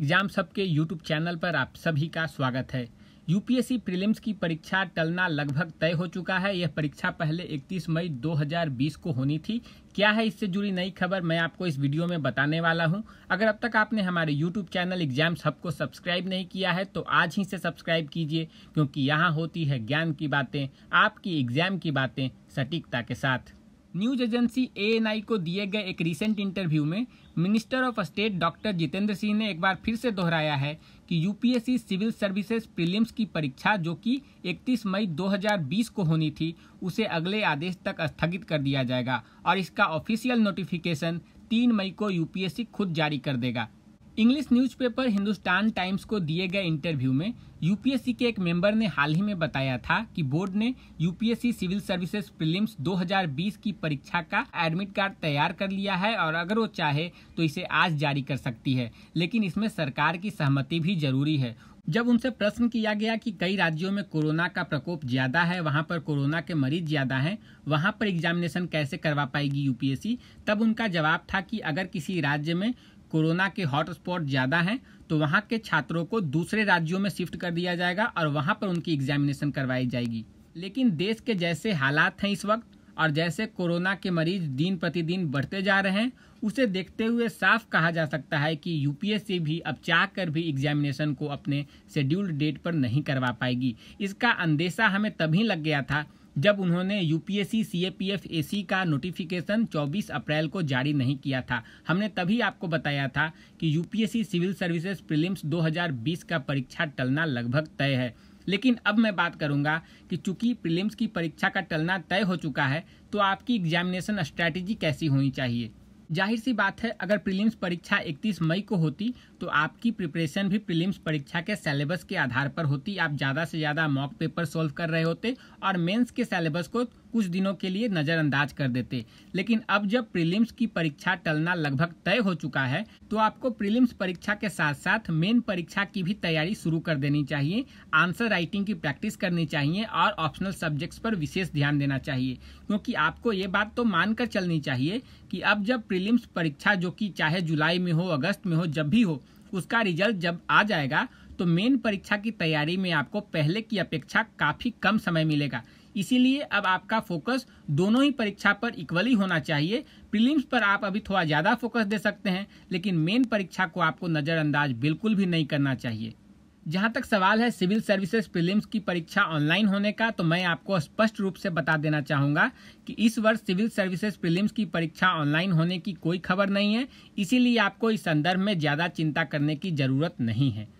exam सबके YouTube channel पर आप सभी का स्वागत है यूपीएससी प्रीलिम्स की परीक्षा टलना लगभग तय हो चुका है यह परीक्षा पहले 31 मई 2020 को होनी थी क्या है इससे जुड़ी नई खबर मैं आपको इस वीडियो में बताने वाला हूं अगर अब तक आपने हमारे यूट्यूब चैनल एग्जाम सब को सब्सक्राइब नहीं किया है तो आज ही से सब्सक्राइब कीजिए क्योंकि यहाँ होती है ज्ञान की बातें आपकी एग्जाम की बातें सटीकता के साथ न्यूज एजेंसी ए को दिए गए एक रिसेंट इंटरव्यू में minister of state doctor Jitendra Singh ने एक बार फिर से दोहराया है कि यूपीएससी सिविल सर्विसेज प्रीलिम्स की परीक्षा जो कि 31 मई 2020 को होनी थी उसे अगले आदेश तक स्थगित कर दिया जाएगा और इसका ऑफिशियल नोटिफिकेशन 3 मई को यूपीएससी खुद जारी कर देगा इंग्लिश न्यूज़पेपर हिंदुस्तान टाइम्स को दिए गए इंटरव्यू में यूपीएससी के एक मेंबर ने हाल ही में बताया था कि बोर्ड ने यूपीएससी सिविल सर्विसेज प्रीलिम्स 2020 की परीक्षा का एडमिट कार्ड तैयार कर लिया है और अगर वो चाहे तो इसे आज जारी कर सकती है लेकिन इसमें सरकार की सहमति भी जरूरी है जब उनसे प्रश्न किया गया कि कई राज्यों में कोरोना का प्रकोप ज़्यादा है वहाँ पर कोरोना के मरीज ज़्यादा हैं वहाँ पर एग्जामिनेशन कैसे करवा पाएगी यूपीएससी तब उनका जवाब था कि अगर किसी राज्य में कोरोना के हॉटस्पॉट ज़्यादा हैं तो वहां के छात्रों को दूसरे राज्यों में शिफ्ट कर दिया जाएगा और वहां पर उनकी एग्जामिनेशन करवाई जाएगी लेकिन देश के जैसे हालात हैं इस वक्त और जैसे कोरोना के मरीज दिन प्रतिदिन बढ़ते जा रहे हैं उसे देखते हुए साफ कहा जा सकता है कि यूपीएससी भी अब चाह कर भी एग्जामिनेशन को अपने शेड्यूल्ड डेट पर नहीं करवा पाएगी इसका अंदेशा हमें तभी लग गया था जब उन्होंने यूपीएससी सीएपीएफ एसी का नोटिफिकेशन 24 अप्रैल को जारी नहीं किया था हमने तभी आपको बताया था कि यूपीएससी सिविल सर्विसेज प्रीलिम्स 2020 का परीक्षा टलना लगभग तय है लेकिन अब मैं बात करूंगा कि चूंकि प्रीलिम्स की परीक्षा का टलना तय हो चुका है तो आपकी एग्जामिनेशन स्ट्रैटेजी कैसी होनी चाहिए जाहिर सी बात है अगर प्रीलिम्स परीक्षा 31 मई को होती तो आपकी प्रिपरेशन भी प्रीलिम्स परीक्षा के सिलेबस के आधार पर होती आप ज़्यादा से ज़्यादा मॉक पेपर सॉल्व कर रहे होते और मेंस के सिलेबस को कुछ दिनों के लिए नज़रअंदाज कर देते लेकिन अब जब प्रीलिम्स की परीक्षा टलना लगभग तय हो चुका है तो आपको प्रीलिम्स परीक्षा के साथ साथ मेन परीक्षा की भी तैयारी शुरू कर देनी चाहिए आंसर राइटिंग की प्रैक्टिस करनी चाहिए और ऑप्शनल सब्जेक्ट्स पर विशेष ध्यान देना चाहिए क्योंकि आपको ये बात तो मानकर चलनी चाहिए कि अब जब प्रीलिम्स परीक्षा जो कि चाहे जुलाई में हो अगस्त में हो जब भी हो उसका रिजल्ट जब आ जाएगा तो मेन परीक्षा की तैयारी में आपको पहले की अपेक्षा काफ़ी कम समय मिलेगा इसीलिए अब आपका फोकस दोनों ही परीक्षा पर इक्वली होना चाहिए प्रीलिम्स पर आप अभी थोड़ा ज़्यादा फोकस दे सकते हैं लेकिन मेन परीक्षा को आपको नज़रअंदाज बिल्कुल भी नहीं करना चाहिए जहाँ तक सवाल है सिविल सर्विसेज प्रीलिम्स की परीक्षा ऑनलाइन होने का तो मैं आपको स्पष्ट रूप से बता देना चाहूंगा कि इस वर्ष सिविल सर्विसेज प्रीलिम्स की परीक्षा ऑनलाइन होने की कोई खबर नहीं है इसीलिए आपको इस संदर्भ में ज़्यादा चिंता करने की ज़रूरत नहीं है